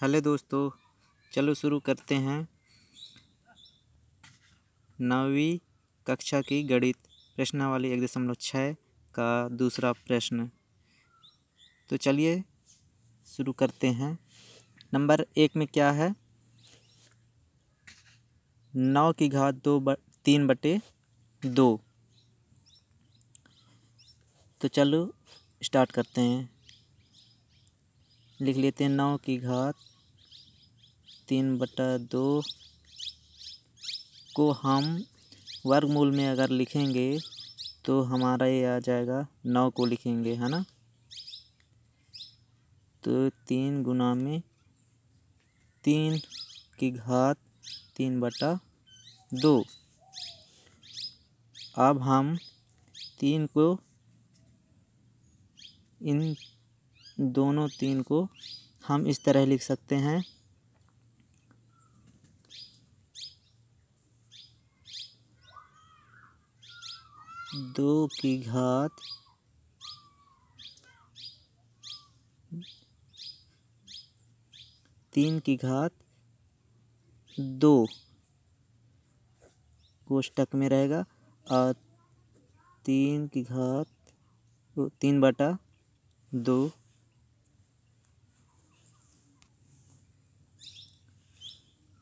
hello दोस्तों चलो शुरू करते हैं नौवीं कक्षा की गणित प्रश्नावली एक दशमलव छः का दूसरा प्रश्न तो चलिए शुरू करते हैं नंबर एक में क्या है नौ की घात दो ब, तीन बटे दो तो चलो स्टार्ट करते हैं लिख लेते हैं नौ की घात तीन बटा दो को हम वर्गमूल में अगर लिखेंगे तो हमारा ये आ जाएगा नौ को लिखेंगे है ना तो तीन गुना में तीन की घात तीन बटा दो अब हम तीन को इन दोनों तीन को हम इस तरह लिख सकते हैं दो की घात तीन की घात दो कोष्टक में रहेगा और तीन की घात तीन बटा दो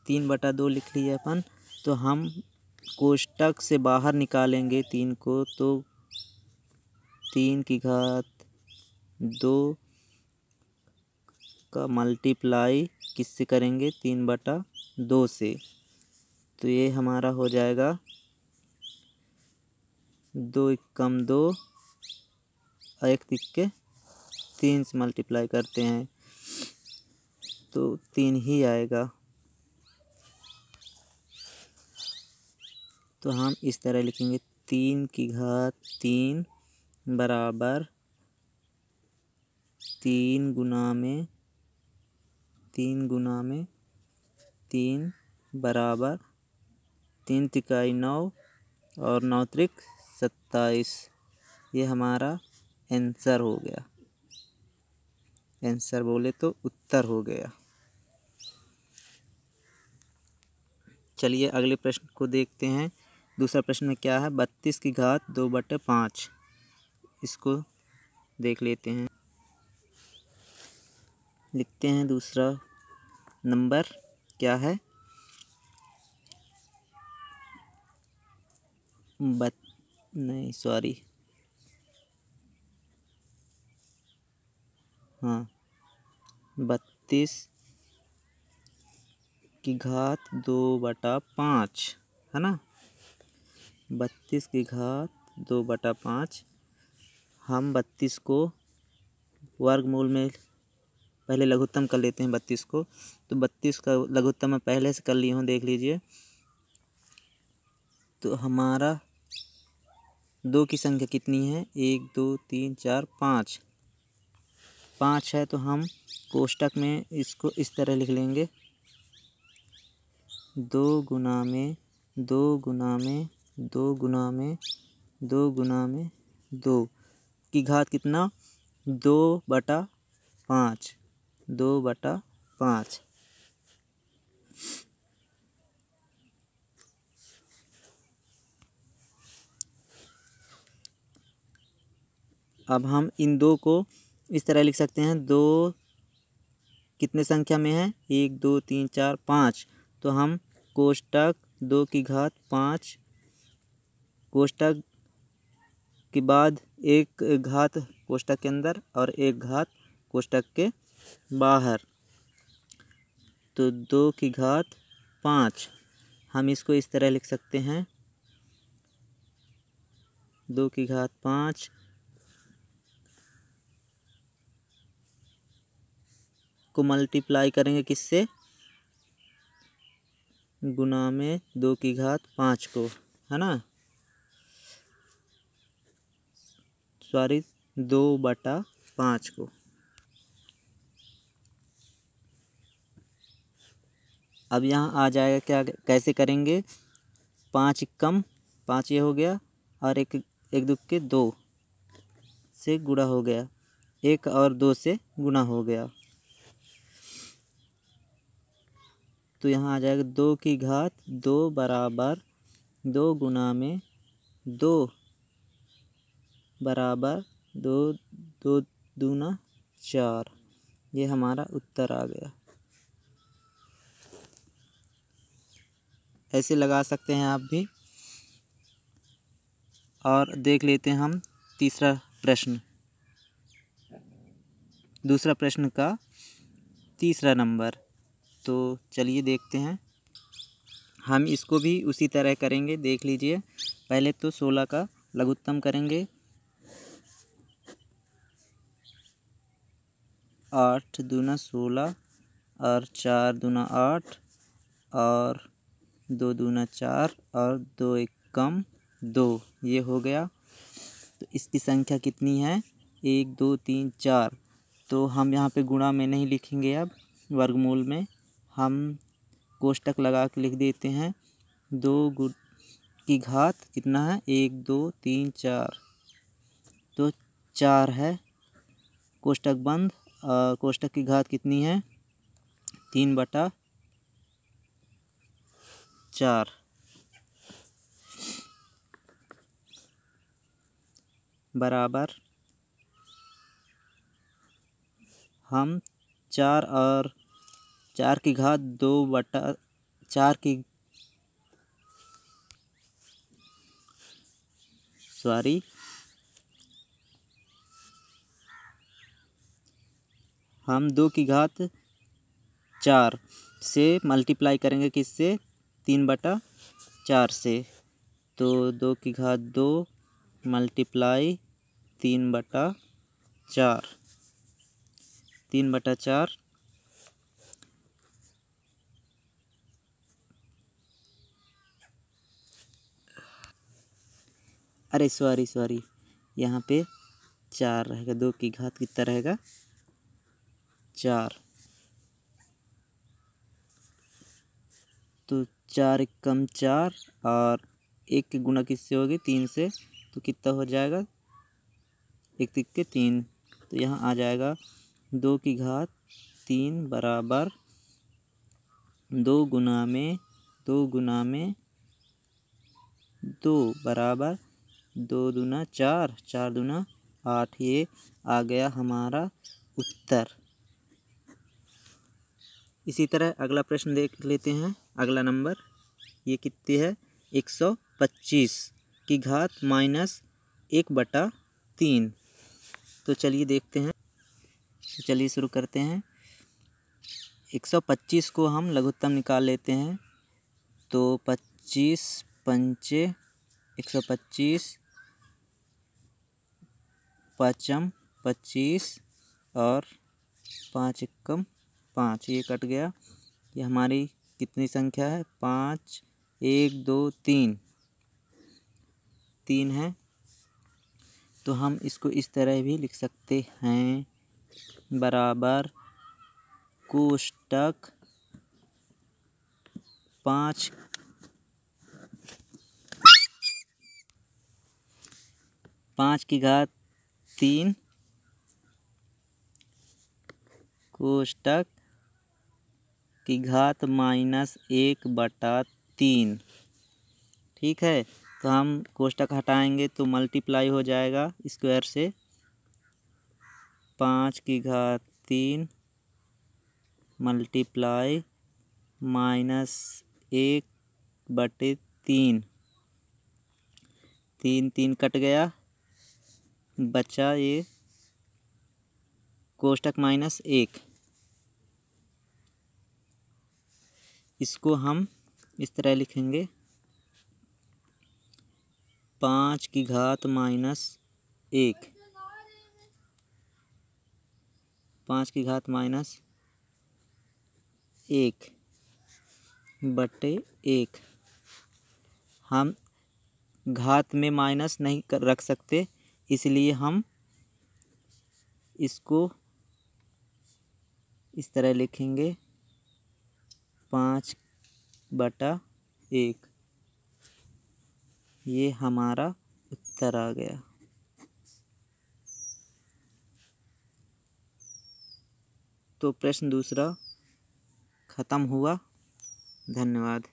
तीन बटा दो लिख लिए अपन तो हम कोष्टक से बाहर निकालेंगे तीन को तो तीन की घात दो का मल्टीप्लाई किससे करेंगे तीन बटा दो से तो ये हमारा हो जाएगा दो इक्कम दो एक के तीन से मल्टीप्लाई करते हैं तो तीन ही आएगा तो हम इस तरह लिखेंगे तीन की घात तीन बराबर तीन गुना में तीन गुना में तीन बराबर तीन तिकाई नौ और नौ त्रिक सत्ताईस ये हमारा आंसर हो गया आंसर बोले तो उत्तर हो गया चलिए अगले प्रश्न को देखते हैं दूसरा प्रश्न में क्या है बत्तीस की घात दो बटे पाँच इसको देख लेते हैं लिखते हैं दूसरा नंबर क्या है बत नहीं सॉरी हाँ बत्तीस की घात दो बटा पाँच है ना बत्तीस की घात दो बटा पाँच हम बत्तीस को वर्गमूल में पहले लघुत्तम कर लेते हैं बत्तीस को तो बत्तीस का लघुत्तम मैं पहले से कर लिया हूँ देख लीजिए तो हमारा दो की संख्या कितनी है एक दो तीन चार पाँच पाँच है तो हम कोष्टक में इसको इस तरह लिख लेंगे दो गुना में दो गुना में दो गुना में दो गुना में दो की घात कितना दो बटा पाँच दो बटा पाँच अब हम इन दो को इस तरह लिख सकते हैं दो कितने संख्या में है एक दो तीन चार पाँच तो हम कोष्टक दो की घात पाँच कोष्टक के बाद एक घात कोष्टक के अंदर और एक घात कोष्टक के बाहर तो दो की घात पाँच हम इसको इस तरह लिख सकते हैं दो की घात पाँच को मल्टीप्लाई करेंगे किससे गुना में दो की घात पाँच को है ना सॉरी दो बटा पाँच को अब यहाँ आ जाएगा क्या कैसे करेंगे पाँच कम पाँच ये हो गया और एक एक दुख के दो से गुणा हो गया एक और दो से गुणा हो गया तो यहाँ आ जाएगा दो की घात दो बराबर दो गुना में दो बराबर दो दो दूना चार ये हमारा उत्तर आ गया ऐसे लगा सकते हैं आप भी और देख लेते हैं हम तीसरा प्रश्न दूसरा प्रश्न का तीसरा नंबर तो चलिए देखते हैं हम इसको भी उसी तरह करेंगे देख लीजिए पहले तो सोलह का लघुत्तम करेंगे आठ दूना सोलह और चार दूना आठ और दो दूना चार और दो एक कम दो ये हो गया तो इसकी संख्या कितनी है एक दो तीन चार तो हम यहाँ पे गुणा में नहीं लिखेंगे अब वर्गमूल में हम कोष्टक लगा के लिख देते हैं दो गु की घात कितना है एक दो तीन चार तो चार है कोष्टक बंद कोष्टक की घात कितनी है तीन बटा चार बराबर हम चार और चार की घात दो बटा चार की सॉरी हम दो की घात चार से मल्टीप्लाई करेंगे किससे तीन बटा चार से तो दो की घात दो मल्टीप्लाई तीन बटा चार तीन बटा चार अरे सॉरी सॉरी यहाँ पे चार रहेगा दो की घात कितना रहेगा चार तो चार कम चार और एक की गुना किससे होगी तीन से तो कितना हो जाएगा एक तिक के तीन तो यहाँ आ जाएगा दो की घात तीन बराबर दो गुना में दो गुना में दो बराबर दो दूना चार चार दूना आठ ये आ गया हमारा उत्तर इसी तरह अगला प्रश्न देख लेते हैं अगला नंबर ये कितनी है एक सौ पच्चीस की घात माइनस एक बटा तीन तो चलिए देखते हैं तो चलिए शुरू करते हैं एक सौ पच्चीस को हम लघुत्तम निकाल लेते हैं तो पच्चीस पंचे एक सौ पच्चीस पाँचम पच्चीस और पाँच एकम पाँच ये कट गया ये हमारी कितनी संख्या है पाँच एक दो तीन तीन है तो हम इसको इस तरह भी लिख सकते हैं बराबर कोष्टक पाँच पाँच की घात तीन कोष्टक की घात माइनस एक बटा तीन ठीक है तो हम कोष्टक हटाएंगे तो मल्टीप्लाई हो जाएगा स्क्वायर से पाँच की घात तीन मल्टीप्लाई माइनस एक बटे तीन तीन तीन कट गया बचा ये कोष्टक माइनस एक इसको हम इस तरह लिखेंगे पाँच की घात माइनस एक पाँच की घात माइनस एक बटे एक हम घात में माइनस नहीं कर रख सकते इसलिए हम इसको इस तरह लिखेंगे पाँच बटा एक ये हमारा उत्तर आ गया तो प्रश्न दूसरा ख़त्म हुआ धन्यवाद